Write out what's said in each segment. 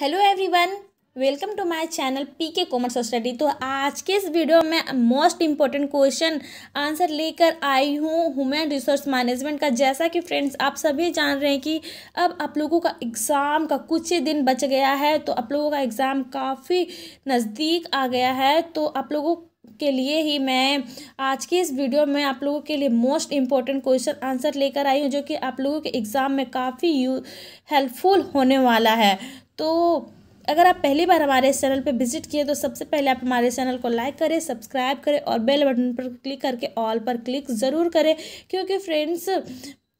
hello everyone welcome to my channel P K commerce study तो आज के इस वीडियो में मोस्ट इम्पॉर्टेंट क्वेश्चन आंसर लेकर आई हूँ ह्यूमन रिसोर्स मैनेजमेंट का जैसा कि फ्रेंड्स आप सभी जान रहे हैं कि अब आप लोगों का एग्ज़ाम का कुछ ही दिन बच गया है तो आप लोगों का एग्ज़ाम काफ़ी नज़दीक आ गया है तो आप लोगों के लिए ही मैं आज की इस वीडियो में आप लोगों के लिए मोस्ट इम्पॉर्टेंट क्वेश्चन आंसर लेकर आई हूँ जो कि आप लोगों के एग्ज़ाम में काफ़ी हेल्पफुल होने वाला है तो अगर आप पहली बार हमारे इस चैनल पर विजिट किए तो सबसे पहले आप हमारे चैनल को लाइक करें सब्सक्राइब करें और बेल बटन पर क्लिक करके ऑल पर क्लिक ज़रूर करें क्योंकि फ्रेंड्स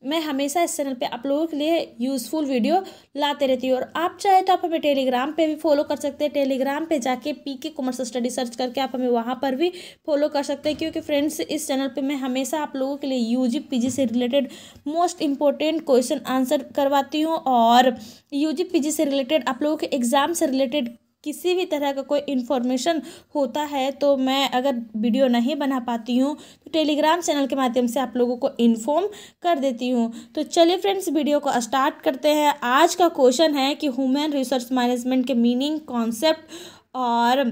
मैं हमेशा इस चैनल पे आप लोगों के लिए यूज़फुल वीडियो लाते रहती हूँ और आप चाहे तो आप हमें टेलीग्राम पे भी फॉलो कर सकते हैं टेलीग्राम पे जाके P K commerce study search करके आप हमें वहाँ पर भी फॉलो कर सकते हैं क्योंकि फ्रेंड्स इस चैनल पे मैं हमेशा आप लोगों के लिए यू जी से related most important question answer करवाती हूँ और यू जी से रिलेटेड आप लोगों के एग्ज़ाम से रिलेटेड किसी भी तरह का कोई इन्फॉर्मेशन होता है तो मैं अगर वीडियो नहीं बना पाती हूँ तो टेलीग्राम चैनल के माध्यम से आप लोगों को इन्फॉर्म कर देती हूँ तो चलिए फ्रेंड्स वीडियो को स्टार्ट करते हैं आज का क्वेश्चन है कि ह्यूमन रिसोर्स मैनेजमेंट के मीनिंग कॉन्सेप्ट और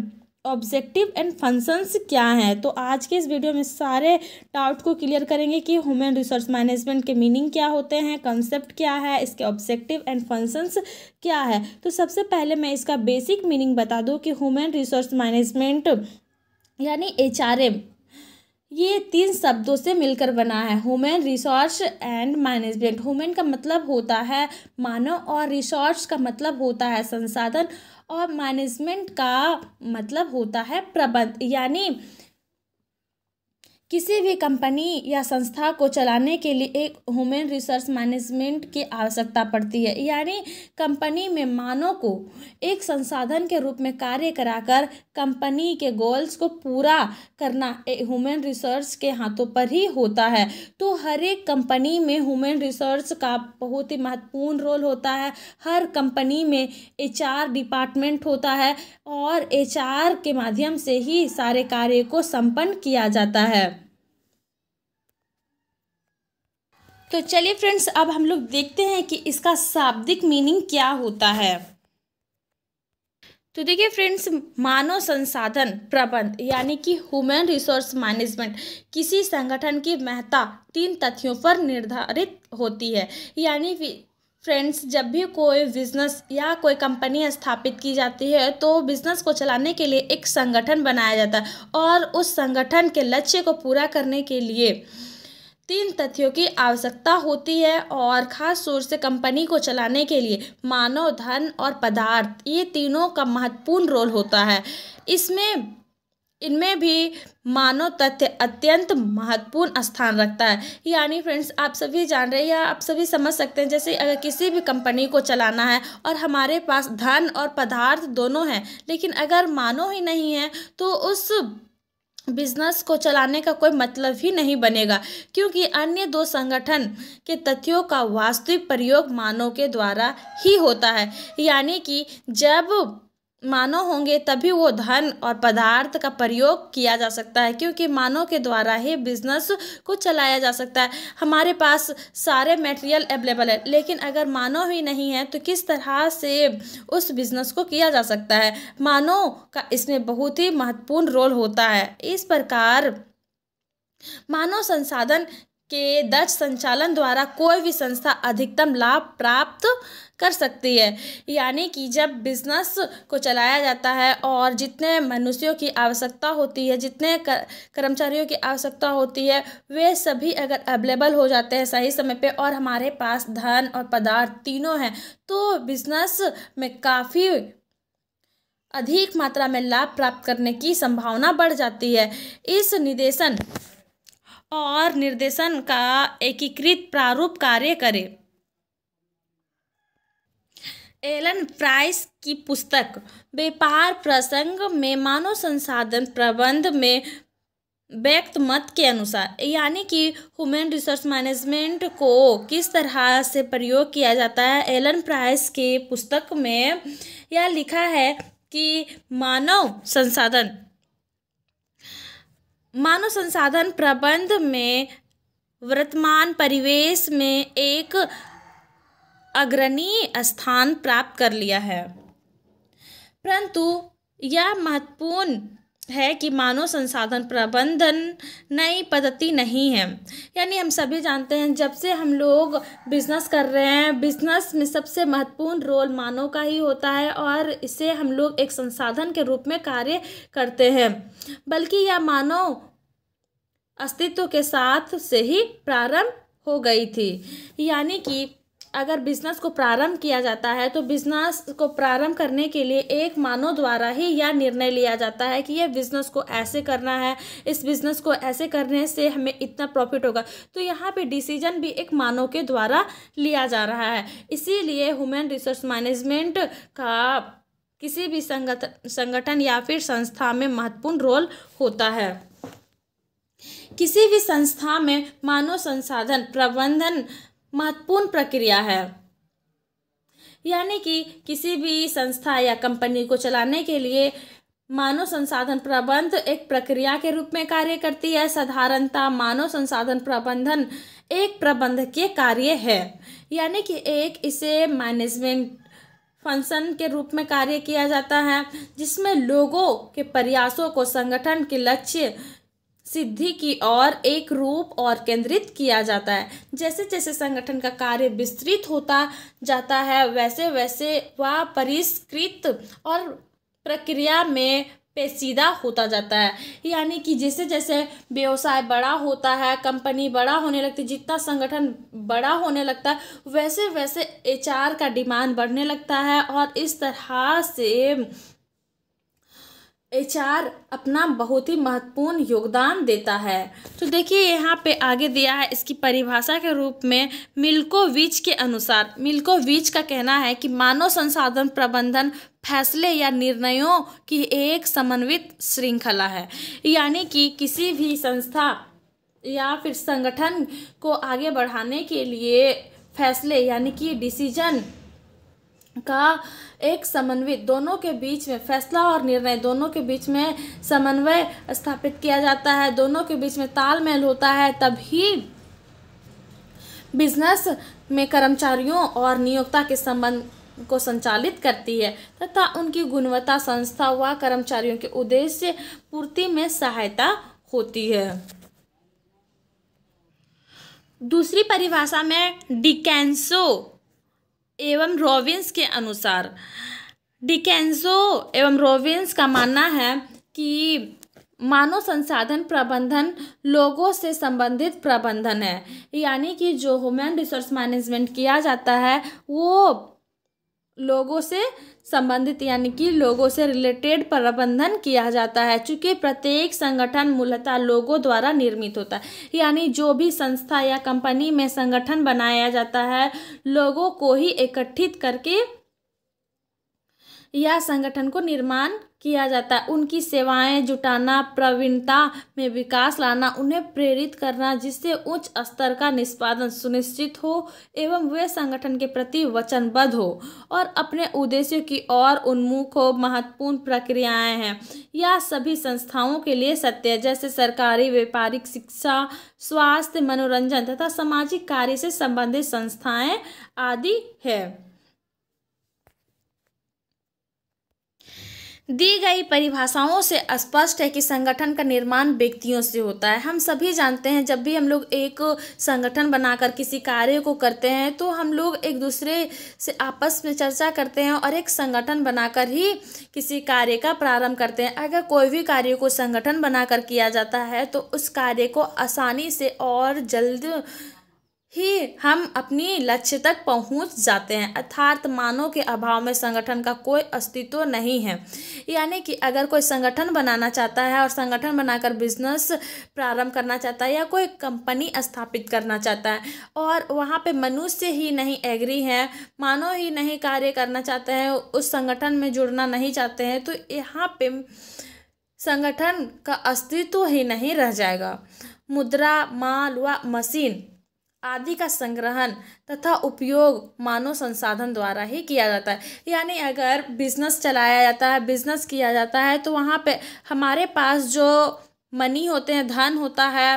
ऑब्जेक्टिव एंड फंक्शंस क्या हैं तो आज के इस वीडियो में सारे डाउट को क्लियर करेंगे कि ह्यूमन रिसोर्स मैनेजमेंट के मीनिंग क्या होते हैं कंसेप्ट क्या है इसके ऑब्जेक्टिव एंड फंक्शंस क्या है तो सबसे पहले मैं इसका बेसिक मीनिंग बता दूँ कि ह्यूमन रिसोर्स मैनेजमेंट यानी एच ये तीन शब्दों से मिलकर बना है human resource and management human का मतलब होता है मानव और रिसोर्स का मतलब होता है संसाधन और मैनेजमेंट का मतलब होता है प्रबंध यानी किसी भी कंपनी या संस्था को चलाने के लिए एक ह्यूमन रिसोर्स मैनेजमेंट की आवश्यकता पड़ती है यानी कंपनी में मानव को एक संसाधन के रूप में कार्य कराकर कंपनी के गोल्स को पूरा करना ह्यूमन रिसोर्स के हाथों पर ही होता है तो हर एक कंपनी में ह्यूमन रिसोर्स का बहुत ही महत्वपूर्ण रोल होता है हर कंपनी में एच डिपार्टमेंट होता है और एच के माध्यम से ही सारे कार्य को संपन्न किया जाता है तो चलिए फ्रेंड्स अब हम लोग देखते हैं कि इसका शाब्दिक मीनिंग क्या होता है तो देखिए फ्रेंड्स मानव संसाधन प्रबंध यानी कि ह्यूमन रिसोर्स मैनेजमेंट किसी संगठन की महत्ता तीन तथ्यों पर निर्धारित होती है यानी फ्रेंड्स जब भी कोई बिजनेस या कोई कंपनी स्थापित की जाती है तो बिजनेस को चलाने के लिए एक संगठन बनाया जाता है और उस संगठन के लक्ष्य को पूरा करने के लिए तीन तथ्यों की आवश्यकता होती है और ख़ास तौर से कंपनी को चलाने के लिए मानव धन और पदार्थ ये तीनों का महत्वपूर्ण रोल होता है इसमें इनमें भी मानव तथ्य अत्यंत महत्वपूर्ण स्थान रखता है यानी फ्रेंड्स आप सभी जान रहे हैं या आप सभी समझ सकते हैं जैसे अगर किसी भी कंपनी को चलाना है और हमारे पास धन और पदार्थ दोनों हैं लेकिन अगर मानव ही नहीं है तो उस बिजनेस को चलाने का कोई मतलब ही नहीं बनेगा क्योंकि अन्य दो संगठन के तथ्यों का वास्तविक प्रयोग मानव के द्वारा ही होता है यानी कि जब मानव होंगे तभी वो धन और पदार्थ का प्रयोग किया जा सकता है क्योंकि मानव के द्वारा ही बिजनेस को चलाया जा सकता है हमारे पास सारे मटेरियल अवेलेबल है लेकिन अगर मानव ही नहीं है तो किस तरह से उस बिजनेस को किया जा सकता है मानव का इसमें बहुत ही महत्वपूर्ण रोल होता है इस प्रकार मानव संसाधन के दर्ज संचालन द्वारा कोई भी संस्था अधिकतम लाभ प्राप्त कर सकती है यानी कि जब बिजनेस को चलाया जाता है और जितने मनुष्यों की आवश्यकता होती है जितने कर्मचारियों की आवश्यकता होती है वे सभी अगर अवेलेबल हो जाते हैं सही समय पे और हमारे पास धन और पदार्थ तीनों हैं तो बिजनेस में काफ़ी अधिक मात्रा में लाभ प्राप्त करने की संभावना बढ़ जाती है इस निदेशन और निर्देशन का एकीकृत प्रारूप कार्य करे एलन प्राइस की पुस्तक व्यापार प्रसंग में मानव संसाधन प्रबंध में व्यक्त मत के अनुसार यानी कि ह्यूमन रिसोर्स मैनेजमेंट को किस तरह से प्रयोग किया जाता है एलन प्राइस के पुस्तक में यह लिखा है कि मानव संसाधन मानव संसाधन प्रबंध में वर्तमान परिवेश में एक अग्रणी स्थान प्राप्त कर लिया है परंतु यह महत्वपूर्ण है कि मानव संसाधन प्रबंधन नई पद्धति नहीं है यानी हम सभी जानते हैं जब से हम लोग बिजनेस कर रहे हैं बिजनेस में सबसे महत्वपूर्ण रोल मानव का ही होता है और इसे हम लोग एक संसाधन के रूप में कार्य करते हैं बल्कि यह मानव अस्तित्व के साथ से ही प्रारंभ हो गई थी यानी कि अगर बिजनेस को प्रारंभ किया जाता है तो बिजनेस को प्रारंभ करने के लिए एक मानव द्वारा ही यह निर्णय लिया जाता है कि यह बिजनेस को ऐसे करना है इस बिजनेस को ऐसे करने से हमें इतना प्रॉफिट होगा तो यहाँ पे डिसीजन भी एक मानव के द्वारा लिया जा रहा है इसीलिए ह्यूमन रिसोर्स मैनेजमेंट का किसी भी संगठन संगठन या फिर संस्था में महत्वपूर्ण रोल होता है किसी भी संस्था में मानव संसाधन प्रबंधन महत्वपूर्ण प्रक्रिया है यानी कि किसी भी संस्था या कंपनी को चलाने के लिए मानव संसाधन प्रबंध एक प्रक्रिया के रूप में कार्य करती है साधारणता मानव संसाधन प्रबंधन एक प्रबंध के कार्य है यानी कि एक इसे मैनेजमेंट फंक्शन के रूप में कार्य किया जाता है जिसमें लोगों के प्रयासों को संगठन के लक्ष्य सिद्धि की ओर एक रूप और केंद्रित किया जाता है जैसे जैसे संगठन का कार्य विस्तृत होता जाता है वैसे वैसे वह परिष्कृत और प्रक्रिया में पेचीदा होता जाता है यानी कि जैसे जैसे व्यवसाय बड़ा होता है कंपनी बड़ा होने लगती है जितना संगठन बड़ा होने लगता है वैसे वैसे एचआर का डिमांड बढ़ने लगता है और इस तरह से एच अपना बहुत ही महत्वपूर्ण योगदान देता है तो देखिए यहाँ पे आगे दिया है इसकी परिभाषा के रूप में मिल्को विच के अनुसार मिल्को विच का कहना है कि मानव संसाधन प्रबंधन फैसले या निर्णयों की एक समन्वित श्रृंखला है यानी कि किसी भी संस्था या फिर संगठन को आगे बढ़ाने के लिए फैसले यानी कि डिसीजन का एक समन्वित दोनों के बीच में फैसला और निर्णय दोनों के बीच में समन्वय स्थापित किया जाता है दोनों के बीच में तालमेल होता है तभी बिजनेस में कर्मचारियों और नियोक्ता के संबंध को संचालित करती है तथा उनकी गुणवत्ता संस्था व कर्मचारियों के उद्देश्य पूर्ति में सहायता होती है दूसरी परिभाषा में डिकेंसो एवं रॉबिन्स के अनुसार डिकेंजो एवं रॉबिन्स का मानना है कि मानव संसाधन प्रबंधन लोगों से संबंधित प्रबंधन है यानी कि जो ह्यूमन रिसोर्स मैनेजमेंट किया जाता है वो लोगों से संबंधित यानी कि लोगों से रिलेटेड प्रबंधन किया जाता है चूँकि प्रत्येक संगठन मूलतः लोगों द्वारा निर्मित होता है यानी जो भी संस्था या कंपनी में संगठन बनाया जाता है लोगों को ही एकत्रित करके या संगठन को निर्माण किया जाता है उनकी सेवाएं जुटाना प्रवीणता में विकास लाना उन्हें प्रेरित करना जिससे उच्च स्तर का निष्पादन सुनिश्चित हो एवं वे संगठन के प्रति वचनबद्ध हो और अपने उद्देश्यों की ओर उन्मुख हो महत्वपूर्ण प्रक्रियाएं हैं या सभी संस्थाओं के लिए सत्य जैसे सरकारी व्यापारिक शिक्षा स्वास्थ्य मनोरंजन तथा सामाजिक कार्य से संबंधित संस्थाएँ आदि है दी गई परिभाषाओं से स्पष्ट है कि संगठन का निर्माण व्यक्तियों से होता है हम सभी जानते हैं जब भी हम लोग एक संगठन बनाकर किसी कार्य को करते हैं तो हम लोग एक दूसरे से आपस में चर्चा करते हैं और एक संगठन बनाकर ही किसी कार्य का प्रारंभ करते हैं अगर कोई भी कार्य को संगठन बनाकर किया जाता है तो उस कार्य को आसानी से और जल्द ही हम अपनी लक्ष्य तक पहुंच जाते हैं अर्थात मानव के अभाव में संगठन का कोई अस्तित्व नहीं है यानी कि अगर कोई संगठन बनाना चाहता है और संगठन बनाकर बिजनेस प्रारंभ करना चाहता है या कोई कंपनी स्थापित करना चाहता है और वहाँ पे मनुष्य ही नहीं एग्री है मानव ही नहीं कार्य करना चाहते हैं उस संगठन में जुड़ना नहीं चाहते हैं तो यहाँ पे संगठन का अस्तित्व ही नहीं रह जाएगा मुद्रा माल व मशीन आदि का संग्रहण तथा उपयोग मानव संसाधन द्वारा ही किया जाता है यानी अगर बिजनेस चलाया जाता है बिजनेस किया जाता है तो वहाँ पे हमारे पास जो मनी होते हैं धन होता है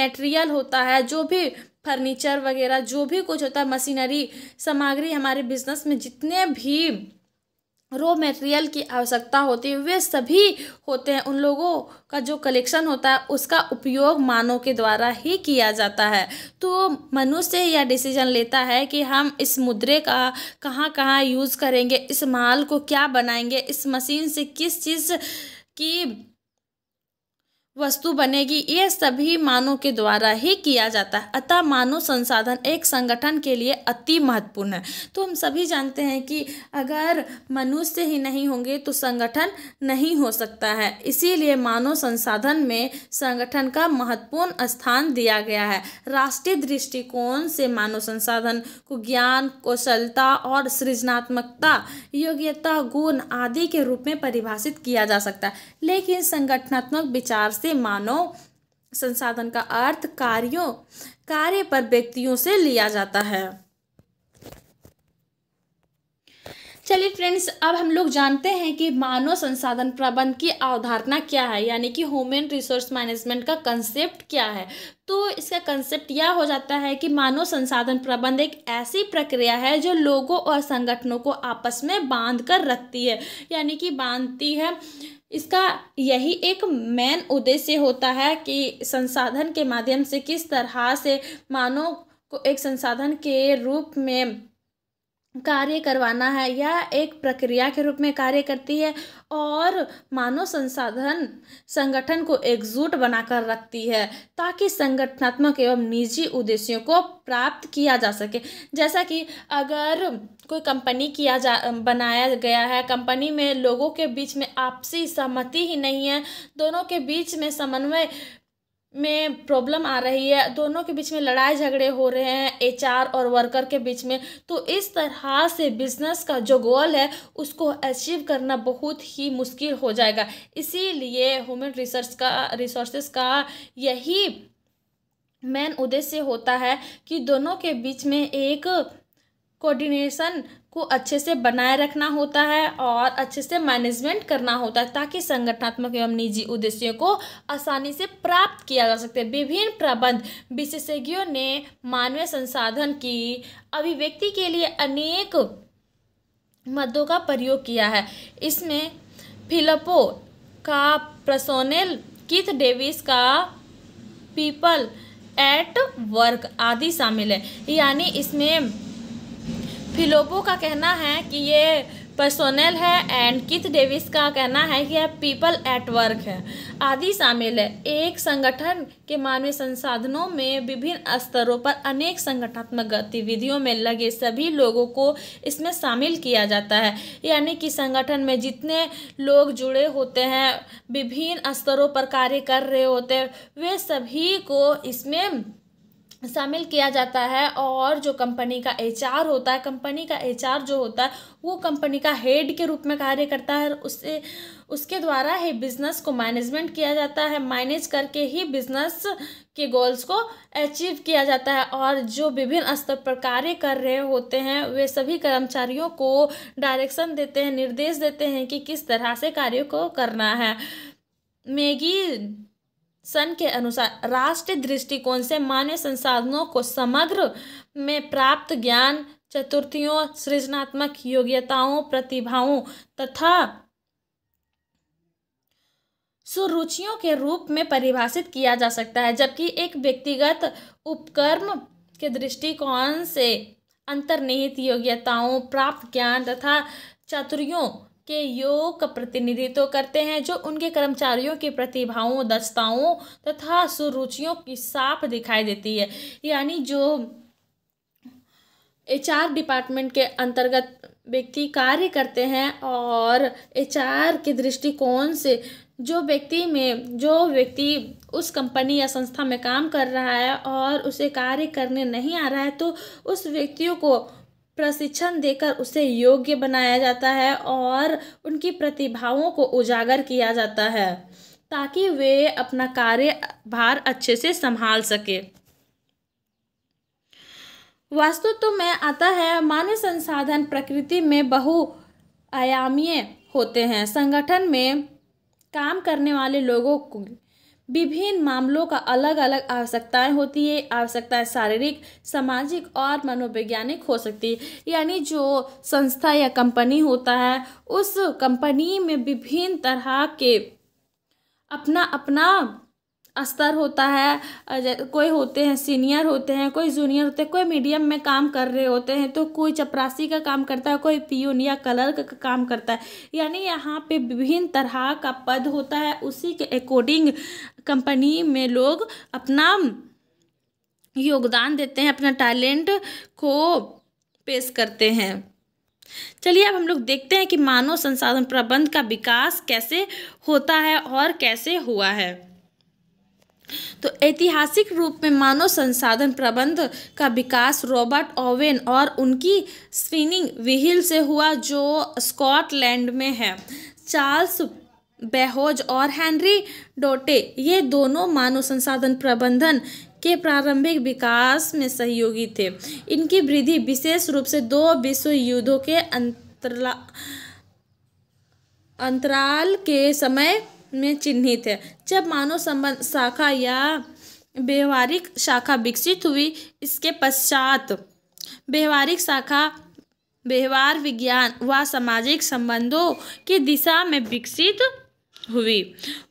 मटेरियल होता है जो भी फर्नीचर वगैरह जो भी कुछ होता है मशीनरी सामग्री हमारे बिजनेस में जितने भी रॉ मटेरियल की आवश्यकता होती है वे सभी होते हैं उन लोगों का जो कलेक्शन होता है उसका उपयोग मानव के द्वारा ही किया जाता है तो मनुष्य यह डिसीजन लेता है कि हम इस मुद्रे का कहाँ कहाँ यूज़ करेंगे इस माल को क्या बनाएंगे इस मशीन से किस चीज़ की वस्तु बनेगी ये सभी मानव के द्वारा ही किया जाता है अतः मानव संसाधन एक संगठन के लिए अति महत्वपूर्ण है तो हम सभी जानते हैं कि अगर मनुष्य ही नहीं होंगे तो संगठन नहीं हो सकता है इसीलिए मानव संसाधन में संगठन का महत्वपूर्ण स्थान दिया गया है राष्ट्रीय दृष्टिकोण से मानव संसाधन को ज्ञान कौशलता और सृजनात्मकता योग्यता गुण आदि के रूप में परिभाषित किया जा सकता है लेकिन संगठनात्मक विचार से मानव संसाधन का अर्थ कार्यों कार्य पर व्यक्तियों से लिया जाता है चलिए फ्रेंड्स अब हम लोग जानते हैं कि मानव संसाधन प्रबंध की अवधारणा क्या है यानी कि ह्यूमन रिसोर्स मैनेजमेंट का कंसेप्ट क्या है तो इसका कंसेप्ट यह हो जाता है कि मानव संसाधन प्रबंध एक ऐसी प्रक्रिया है जो लोगों और संगठनों को आपस में बांध कर रखती है यानी कि बांधती है इसका यही एक मेन उद्देश्य होता है कि संसाधन के माध्यम से किस तरह से मानव को एक संसाधन के रूप में कार्य करवाना है यह एक प्रक्रिया के रूप में कार्य करती है और मानव संसाधन संगठन को एकजुट बनाकर रखती है ताकि संगठनात्मक एवं निजी उद्देश्यों को प्राप्त किया जा सके जैसा कि अगर कोई कंपनी किया जा बनाया गया है कंपनी में लोगों के बीच में आपसी सहमति ही नहीं है दोनों के बीच में समन्वय में प्रॉब्लम आ रही है दोनों के बीच में लड़ाई झगड़े हो रहे हैं एचआर और वर्कर के बीच में तो इस तरह से बिजनेस का जो गोल है उसको अचीव करना बहुत ही मुश्किल हो जाएगा इसीलिए ह्यूमन रिसर्च का रिसोर्सेज का यही मेन उद्देश्य होता है कि दोनों के बीच में एक कोऑर्डिनेशन को अच्छे से बनाए रखना होता है और अच्छे से मैनेजमेंट करना होता है ताकि संगठनात्मक एवं निजी उद्देश्यों को आसानी से प्राप्त किया जा सकते विभिन्न प्रबंध विशेषज्ञों ने मानवीय संसाधन की अभिव्यक्ति के लिए अनेक मदों का प्रयोग किया है इसमें फिलपो का प्रसोनेल किथ डेविस का पीपल एट वर्क आदि शामिल है यानी इसमें फिलोपो का कहना है कि ये पर्सोनल है एंड किथ डेविस का कहना है कि यह पीपल एट वर्क है आदि शामिल है एक संगठन के मानवीय संसाधनों में विभिन्न स्तरों पर अनेक संगठनात्मक गतिविधियों में लगे सभी लोगों को इसमें शामिल किया जाता है यानी कि संगठन में जितने लोग जुड़े होते हैं विभिन्न स्तरों पर कार्य कर रहे होते हैं वे सभी को इसमें शामिल किया जाता है और जो कंपनी का एचआर होता है कंपनी का एचआर जो होता है वो कंपनी का हेड के रूप में कार्य करता है उससे उसके द्वारा ही बिजनेस को मैनेजमेंट किया जाता है मैनेज करके ही बिजनेस के गोल्स को अचीव किया जाता है और जो विभिन्न स्तर पर कार्य कर रहे होते हैं वे सभी कर्मचारियों को डायरेक्शन देते हैं निर्देश देते हैं कि किस तरह से कार्यों को करना है मैगी सन के अनुसार राष्ट्रीय दृष्टिकोण से मानव संसाधनों को समग्र में प्राप्त ज्ञान चतुर्थियों सृजनात्मक योग्यताओं प्रतिभाओं तथा सुरुचियों के रूप में परिभाषित किया जा सकता है जबकि एक व्यक्तिगत उपकर्म के दृष्टिकोण से अंतर्निहित योग्यताओं प्राप्त ज्ञान तथा चतुर्यों के योग का प्रतिनिधित्व करते हैं जो उनके कर्मचारियों की प्रतिभाओं दक्षताओं तथा सुरुचियों की साफ दिखाई देती है यानी जो एचआर डिपार्टमेंट के अंतर्गत व्यक्ति कार्य करते हैं और आर के दृष्टिकोण से जो व्यक्ति में जो व्यक्ति उस कंपनी या संस्था में काम कर रहा है और उसे कार्य करने नहीं आ रहा है तो उस व्यक्तियों को प्रशिक्षण देकर उसे योग्य बनाया जाता है और उनकी प्रतिभाओं को उजागर किया जाता है ताकि वे अपना कार्यभार अच्छे से संभाल सके वास्तुत्व तो में आता है मानव संसाधन प्रकृति में आयामी होते हैं संगठन में काम करने वाले लोगों को विभिन्न मामलों का अलग अलग आवश्यकताएं होती है आवश्यकताएं शारीरिक सामाजिक और मनोवैज्ञानिक हो सकती है यानी जो संस्था या कंपनी होता है उस कंपनी में विभिन्न तरह के अपना अपना स्तर होता है कोई होते हैं सीनियर होते हैं कोई जूनियर होते हैं कोई मीडियम में काम कर रहे होते हैं तो कोई चपरासी का काम करता है कोई पियून या कलर्क का काम करता है यानी यहाँ पे विभिन्न तरह का पद होता है उसी के अकॉर्डिंग कंपनी में लोग अपना योगदान देते हैं अपना टैलेंट को पेश करते हैं चलिए अब हम लोग देखते हैं कि मानव संसाधन प्रबंध का विकास कैसे होता है और कैसे हुआ है तो ऐतिहासिक रूप में मानव संसाधन प्रबंध का विकास रॉबर्ट ओवेन और उनकी स्पिनिंग विहिल से हुआ जो स्कॉटलैंड में है चार्ल्स बेहोज और हेनरी डोटे ये दोनों मानव संसाधन प्रबंधन के प्रारंभिक विकास में सहयोगी थे इनकी वृद्धि विशेष रूप से दो विश्व युद्धों के अंतरा अंतराल के समय में चिन्हित है जब मानव संबंध शाखा या व्यवहारिक शाखा विकसित हुई इसके पश्चात व्यवहारिक शाखा व्यवहार विज्ञान व सामाजिक संबंधों की दिशा में विकसित हुई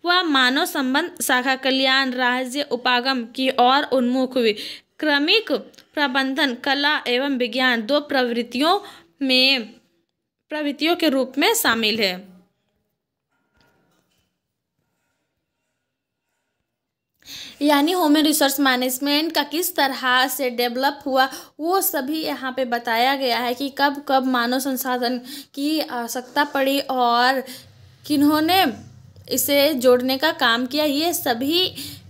वह मानव संबंध शाखा कल्याण राज्य उपागम की ओर उन्मुख हुई क्रमिक प्रबंधन कला एवं विज्ञान दो प्रवृत्तियों में प्रवृत्तियों के रूप में शामिल है यानी होमन रिसोर्स मैनेजमेंट का किस तरह से डेवलप हुआ वो सभी यहाँ पे बताया गया है कि कब कब मानव संसाधन की आवश्यकता पड़ी और किन्होंने इसे जोड़ने का काम किया ये सभी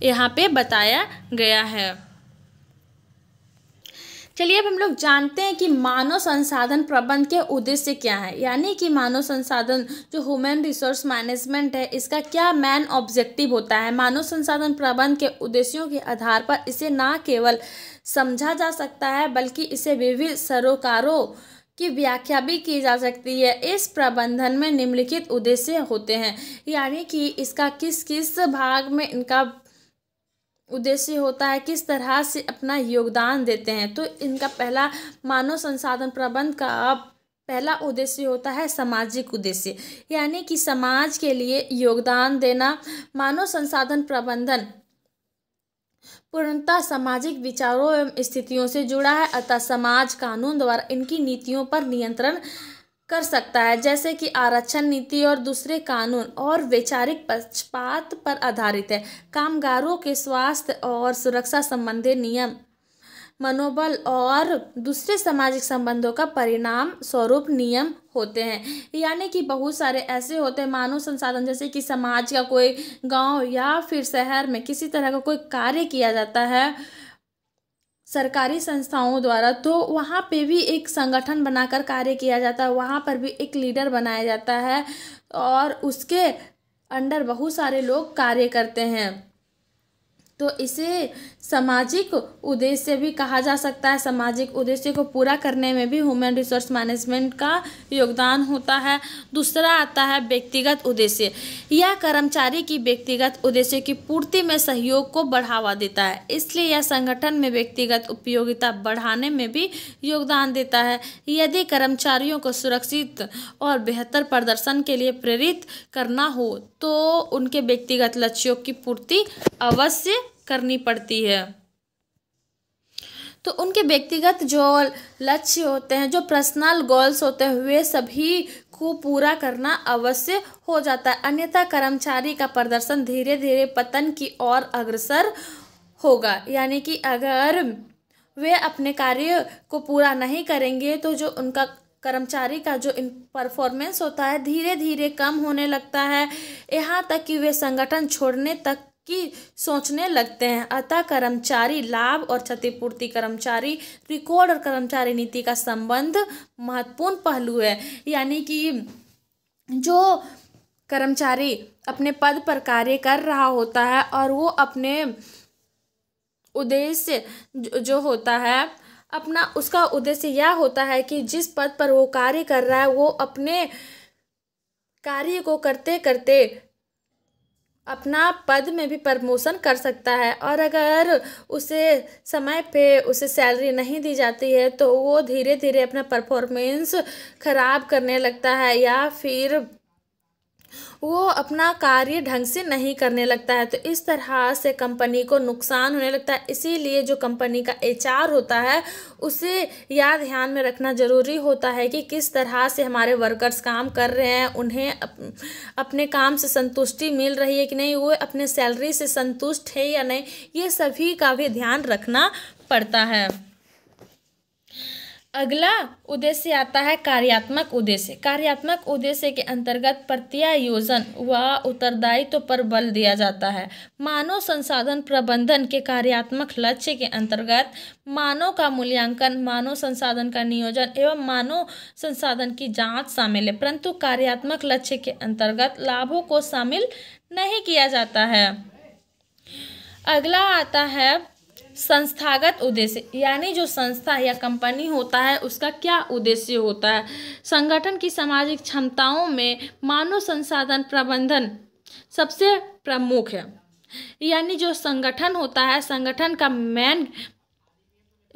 यहाँ पे बताया गया है चलिए अब हम लोग जानते हैं कि मानव संसाधन प्रबंध के उद्देश्य क्या है यानी कि मानव संसाधन जो ह्यूमन रिसोर्स मैनेजमेंट है इसका क्या मेन ऑब्जेक्टिव होता है मानव संसाधन प्रबंध के उद्देश्यों के आधार पर इसे ना केवल समझा जा सकता है बल्कि इसे विविध सरोकारों की व्याख्या भी की जा सकती है इस प्रबंधन में निम्नलिखित उद्देश्य होते हैं यानी कि इसका किस किस भाग में इनका उद्देश्य होता है किस तरह से अपना योगदान देते हैं तो इनका पहला मानव संसाधन प्रबंध का पहला उद्देश्य होता है सामाजिक उद्देश्य यानी कि समाज के लिए योगदान देना मानव संसाधन प्रबंधन पूर्णतः सामाजिक विचारों एवं स्थितियों से जुड़ा है अतः समाज कानून द्वारा इनकी नीतियों पर नियंत्रण कर सकता है जैसे कि आरक्षण नीति और दूसरे कानून और वैचारिक पक्षपात पर आधारित है कामगारों के स्वास्थ्य और सुरक्षा संबंधी नियम मनोबल और दूसरे सामाजिक संबंधों का परिणाम स्वरूप नियम होते हैं यानी कि बहुत सारे ऐसे होते हैं मानव संसाधन जैसे कि समाज का कोई गांव या फिर शहर में किसी तरह का कोई कार्य किया जाता है सरकारी संस्थाओं द्वारा तो वहाँ पे भी एक संगठन बनाकर कार्य किया जाता है वहाँ पर भी एक लीडर बनाया जाता है और उसके अंडर बहुत सारे लोग कार्य करते हैं तो इसे सामाजिक उद्देश्य भी कहा जा सकता है सामाजिक उद्देश्य को पूरा करने में भी ह्यूमन रिसोर्स मैनेजमेंट का योगदान होता है दूसरा आता है व्यक्तिगत उद्देश्य यह कर्मचारी की व्यक्तिगत उद्देश्य की पूर्ति में सहयोग को बढ़ावा देता है इसलिए यह संगठन में व्यक्तिगत उपयोगिता बढ़ाने में भी योगदान देता है यदि कर्मचारियों को सुरक्षित और बेहतर प्रदर्शन के लिए प्रेरित करना हो तो उनके व्यक्तिगत लक्ष्यों की पूर्ति अवश्य करनी पड़ती है तो उनके व्यक्तिगत जो लक्ष्य होते हैं जो पर्सनल गोल्स होते हैं वे सभी को पूरा करना अवश्य हो जाता है अन्यथा कर्मचारी का प्रदर्शन धीरे धीरे पतन की ओर अग्रसर होगा यानी कि अगर वे अपने कार्य को पूरा नहीं करेंगे तो जो उनका कर्मचारी का जो इन परफॉर्मेंस होता है धीरे धीरे कम होने लगता है यहाँ तक कि वे संगठन छोड़ने तक की सोचने लगते हैं अतः कर्मचारी लाभ और क्षतिपूर्ति कर्मचारी रिकॉर्ड और कर्मचारी नीति का संबंध महत्वपूर्ण पहलू है यानी कि जो कर्मचारी अपने पद पर कार्य कर रहा होता है और वो अपने उद्देश्य जो होता है अपना उसका उद्देश्य यह होता है कि जिस पद पर वो कार्य कर रहा है वो अपने कार्य को करते करते अपना पद में भी प्रमोशन कर सकता है और अगर उसे समय पे उसे सैलरी नहीं दी जाती है तो वो धीरे धीरे अपना परफॉर्मेंस ख़राब करने लगता है या फिर वो अपना कार्य ढंग से नहीं करने लगता है तो इस तरह से कंपनी को नुकसान होने लगता है इसीलिए जो कंपनी का एच होता है उसे या ध्यान में रखना ज़रूरी होता है कि किस तरह से हमारे वर्कर्स काम कर रहे हैं उन्हें अप, अपने काम से संतुष्टि मिल रही है कि नहीं वो अपने सैलरी से संतुष्ट है या नहीं ये सभी का भी ध्यान रखना पड़ता है अगला उद्देश्य आता है कार्यात्मक उद्देश्य कार्यात्मक उद्देश्य के अंतर्गत प्रत्यायोजन व उत्तरदायित्व तो पर बल दिया जाता है मानव संसाधन प्रबंधन के कार्यात्मक लक्ष्य के अंतर्गत मानव का मूल्यांकन मानव संसाधन का नियोजन एवं मानव संसाधन की जांच शामिल है परंतु कार्यात्मक लक्ष्य के अंतर्गत लाभों को शामिल नहीं किया जाता है अगला आता है संस्थागत उद्देश्य यानी जो संस्था या कंपनी होता है उसका क्या उद्देश्य होता है संगठन की सामाजिक क्षमताओं में मानव संसाधन प्रबंधन सबसे प्रमुख है यानी जो संगठन होता है संगठन का मेन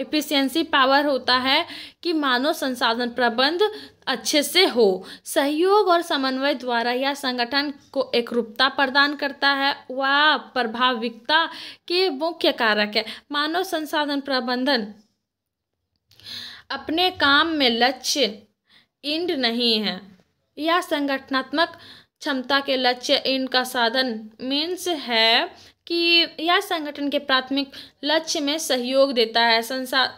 एफिशिएंसी पावर होता है कि मानव संसाधन प्रबंध अच्छे से हो सहयोग और समन्वय द्वारा यह संगठन को एकरूपता प्रदान करता है वह प्रभाविकता के मुख्य कारक है मानव संसाधन प्रबंधन अपने काम में लक्ष्य इंड नहीं है यह संगठनात्मक क्षमता के लक्ष्य इंड का साधन मीन्स है कि यह संगठन के प्राथमिक लक्ष्य में सहयोग देता है संसा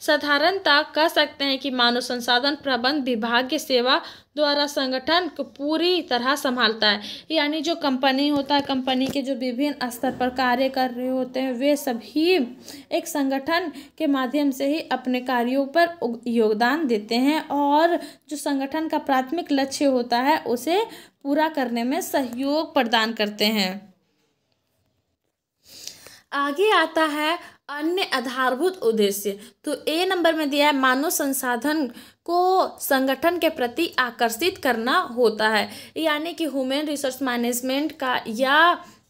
साधारणता कह सकते हैं कि मानव संसाधन प्रबंध विभाग के सेवा द्वारा संगठन को पूरी तरह संभालता है यानी जो कंपनी होता है कंपनी के जो विभिन्न स्तर पर कार्य कर रहे होते हैं वे सभी एक संगठन के माध्यम से ही अपने कार्यों पर योगदान देते हैं और जो संगठन का प्राथमिक लक्ष्य होता है उसे पूरा करने में सहयोग प्रदान करते हैं आगे आता है अन्य आधारभूत उद्देश्य तो ए नंबर में दिया है मानव संसाधन को संगठन के प्रति आकर्षित करना होता है यानी कि ह्यूमन रिसोर्स मैनेजमेंट का या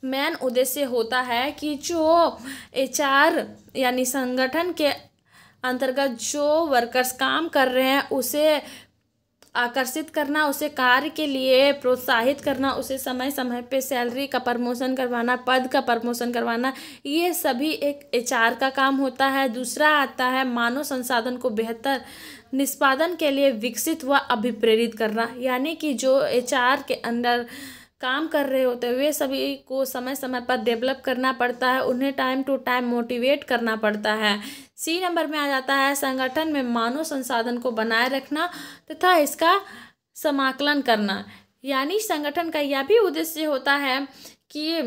मेन उद्देश्य होता है कि जो एच यानी संगठन के अंतर्गत जो वर्कर्स काम कर रहे हैं उसे आकर्षित करना उसे कार्य के लिए प्रोत्साहित करना उसे समय समय पे सैलरी का प्रमोशन करवाना पद का प्रमोशन करवाना ये सभी एक एच का काम होता है दूसरा आता है मानव संसाधन को बेहतर निष्पादन के लिए विकसित व अभिप्रेरित करना यानी कि जो एच के अंदर काम कर रहे होते हैं वे सभी को समय समय पर डेवलप करना पड़ता है उन्हें टाइम टू टाइम मोटिवेट करना पड़ता है सी नंबर में आ जाता है संगठन में मानव संसाधन को बनाए रखना तथा इसका समाकलन करना यानी संगठन का यह भी उद्देश्य होता है कि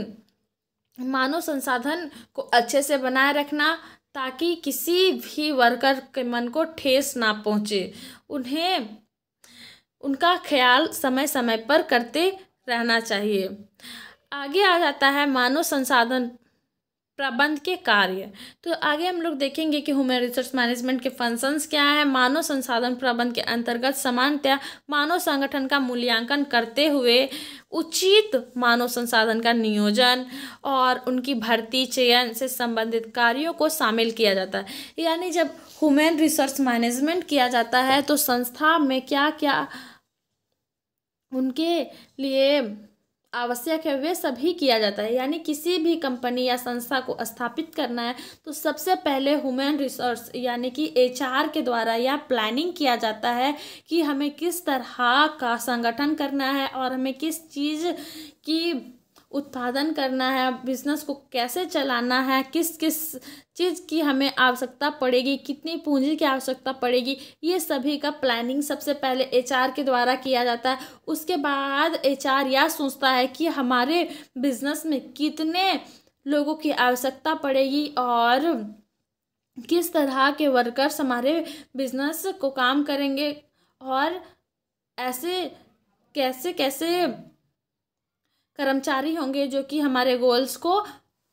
मानव संसाधन को अच्छे से बनाए रखना ताकि किसी भी वर्कर के मन को ठेस ना पहुँचे उन्हें उनका ख्याल समय समय पर करते रहना चाहिए आगे आ जाता है मानव संसाधन प्रबंध के कार्य तो आगे हम लोग देखेंगे कि ह्यूमन रिसोर्स मैनेजमेंट के फंक्शंस क्या हैं मानव संसाधन प्रबंध के अंतर्गत समानता मानव संगठन का मूल्यांकन करते हुए उचित मानव संसाधन का नियोजन और उनकी भर्ती चयन से संबंधित कार्यों को शामिल किया जाता है यानी जब ह्यूमन रिसोर्स मैनेजमेंट किया जाता है तो संस्था में क्या क्या उनके लिए आवश्यक है वे सभी किया जाता है यानी किसी भी कंपनी या संस्था को स्थापित करना है तो सबसे पहले ह्यूमन रिसोर्स यानी कि एचआर के द्वारा यह प्लानिंग किया जाता है कि हमें किस तरह का संगठन करना है और हमें किस चीज़ की उत्पादन करना है बिजनेस को कैसे चलाना है किस किस चीज़ की हमें आवश्यकता पड़ेगी कितनी पूंजी की आवश्यकता पड़ेगी ये सभी का प्लानिंग सबसे पहले एचआर के द्वारा किया जाता है उसके बाद एचआर यह सोचता है कि हमारे बिजनेस में कितने लोगों की आवश्यकता पड़ेगी और किस तरह के वर्कर्स हमारे बिजनेस को काम करेंगे और ऐसे कैसे कैसे कर्मचारी होंगे जो कि हमारे गोल्स को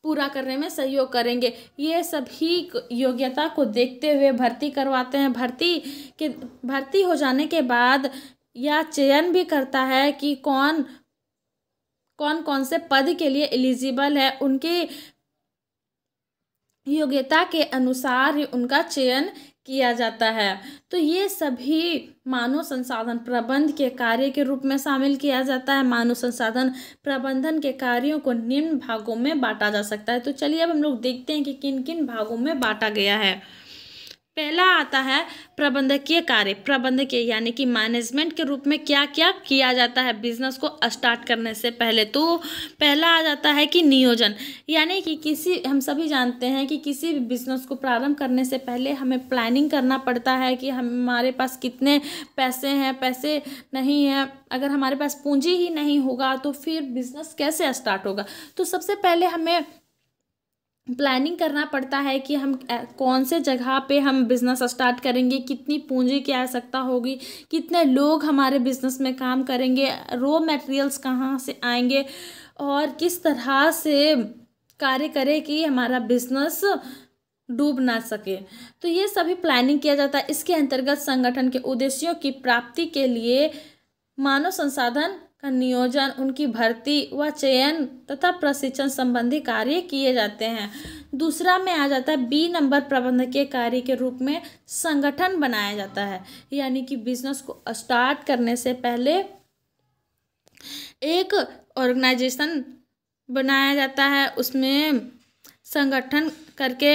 पूरा करने में सहयोग करेंगे ये सभी योग्यता को देखते हुए भर्ती करवाते हैं भर्ती के भर्ती हो जाने के बाद या चयन भी करता है कि कौन कौन कौन से पद के लिए एलिजिबल है उनके योग्यता के अनुसार ही उनका चयन किया जाता है तो ये सभी मानव संसाधन प्रबंध के कार्य के रूप में शामिल किया जाता है मानव संसाधन प्रबंधन के कार्यों को निम्न भागों में बांटा जा सकता है तो चलिए अब हम लोग देखते हैं कि किन किन भागों में बांटा गया है पहला आता है प्रबंधकीय कार्य प्रबंधकीय यानी कि मैनेजमेंट के रूप में क्या क्या किया जाता है बिजनेस को स्टार्ट करने से पहले तो पहला आ जाता है कि नियोजन यानी कि किसी हम सभी जानते हैं कि किसी भी बिजनेस को प्रारंभ करने से पहले हमें प्लानिंग करना पड़ता है कि हमारे पास कितने पैसे हैं पैसे नहीं हैं अगर हमारे पास पूंजी ही नहीं होगा तो फिर बिज़नेस कैसे स्टार्ट होगा तो सबसे पहले हमें प्लानिंग करना पड़ता है कि हम कौन से जगह पे हम बिज़नेस स्टार्ट करेंगे कितनी पूंजी की आवश्यकता होगी कितने लोग हमारे बिज़नेस में काम करेंगे रॉ मटेरियल्स कहाँ से आएंगे और किस तरह से कार्य करें कि हमारा बिज़नेस डूब ना सके तो ये सभी प्लानिंग किया जाता है इसके अंतर्गत संगठन के उद्देश्यों की प्राप्ति के लिए मानव संसाधन का नियोजन उनकी भर्ती व चयन तथा प्रशिक्षण संबंधी कार्य किए जाते हैं दूसरा में आ जाता है बी नंबर प्रबंधकीय कार्य के रूप में संगठन बनाया जाता है यानी कि बिजनेस को स्टार्ट करने से पहले एक ऑर्गेनाइजेशन बनाया जाता है उसमें संगठन करके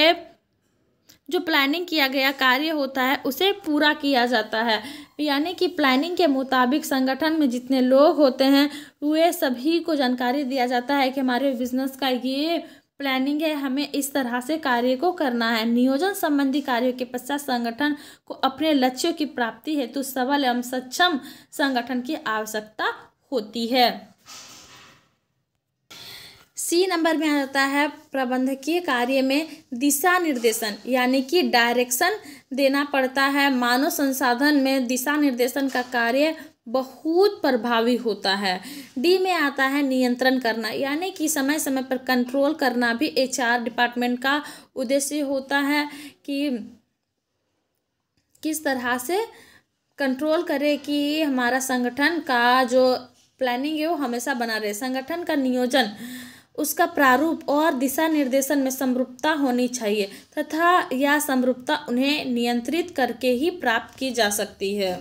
जो प्लानिंग किया गया कार्य होता है उसे पूरा किया जाता है यानी कि प्लानिंग के मुताबिक संगठन में जितने लोग होते हैं वे सभी को जानकारी दिया जाता है कि हमारे बिजनेस का ये प्लानिंग है हमें इस तरह से कार्य को करना है नियोजन संबंधी कार्यों के पश्चात संगठन को अपने लक्ष्यों की प्राप्ति हेतु सबल एवं सक्षम संगठन की आवश्यकता होती है सी नंबर में आता है प्रबंधकीय कार्य में दिशा निर्देशन यानी कि डायरेक्शन देना पड़ता है मानव संसाधन में दिशा निर्देशन का कार्य बहुत प्रभावी होता है डी में आता है नियंत्रण करना यानी कि समय समय पर कंट्रोल करना भी एचआर डिपार्टमेंट का उद्देश्य होता है कि किस तरह से कंट्रोल करे कि हमारा संगठन का जो प्लानिंग है वो हमेशा बना रहे संगठन का नियोजन उसका प्रारूप और दिशा निर्देशन में समरूपता होनी चाहिए तथा यह समरूपता उन्हें नियंत्रित करके ही प्राप्त की जा सकती है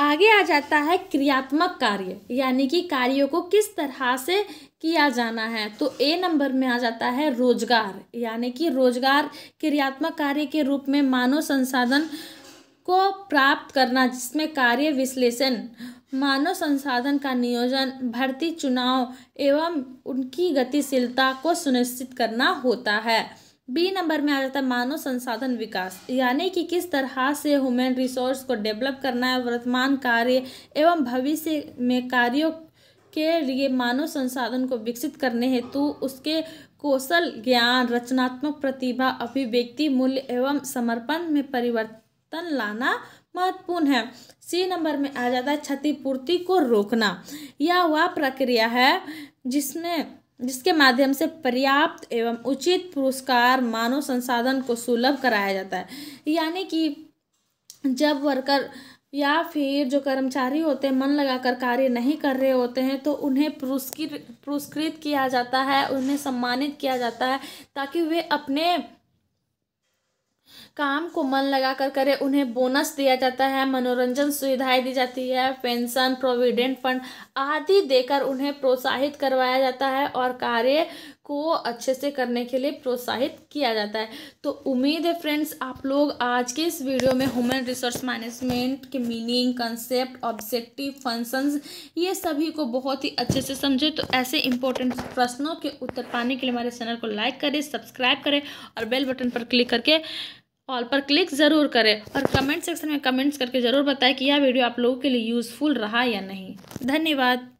आगे आ जाता है क्रियात्मक कार्य यानी कि कार्यों को किस तरह से किया जाना है तो ए नंबर में आ जाता है रोजगार यानी कि रोजगार क्रियात्मक कार्य के रूप में मानव संसाधन को प्राप्त करना जिसमें कार्य विश्लेषण मानव संसाधन का नियोजन भर्ती चुनाव एवं उनकी गतिशीलता को सुनिश्चित करना होता है बी नंबर में आ जाता है मानव संसाधन विकास यानी कि किस तरह से ह्यूमन रिसोर्स को डेवलप करना है वर्तमान कार्य एवं भविष्य में कार्यों के लिए मानव संसाधन को विकसित करने हेतु उसके कौशल ज्ञान रचनात्मक प्रतिभा अभिव्यक्ति मूल्य एवं समर्पण में परिवर्तन लाना महत्वपूर्ण है सी नंबर में आ जाता है क्षतिपूर्ति को रोकना यह वह प्रक्रिया है जिसमें जिसके माध्यम से पर्याप्त एवं उचित पुरस्कार मानव संसाधन को सुलभ कराया जाता है यानी कि जब वर्कर या फिर जो कर्मचारी होते हैं मन लगाकर कार्य नहीं कर रहे होते हैं तो उन्हें पुरस्कृत पुरस्कृत किया जाता है उन्हें सम्मानित किया जाता है ताकि वे अपने काम को मन लगाकर करें उन्हें बोनस दिया जाता है मनोरंजन सुविधाएं दी जाती है पेंशन प्रोविडेंट फंड आदि देकर उन्हें प्रोत्साहित करवाया जाता है और कार्य को अच्छे से करने के लिए प्रोत्साहित किया जाता है तो उम्मीद है फ्रेंड्स आप लोग आज के इस वीडियो में ह्यूमन रिसोर्स मैनेजमेंट के मीनिंग कंसेप्ट ऑब्जेक्टिव फंक्शंस ये सभी को बहुत ही अच्छे से समझे तो ऐसे इंपॉर्टेंट प्रश्नों के उत्तर पाने के लिए हमारे चैनल को लाइक करें सब्सक्राइब करें और बेल बटन पर क्लिक करके ऑल पर क्लिक ज़रूर करें और कमेंट सेक्शन में कमेंट्स करके ज़रूर बताएं कि यह वीडियो आप लोगों के लिए यूज़फुल रहा या नहीं धन्यवाद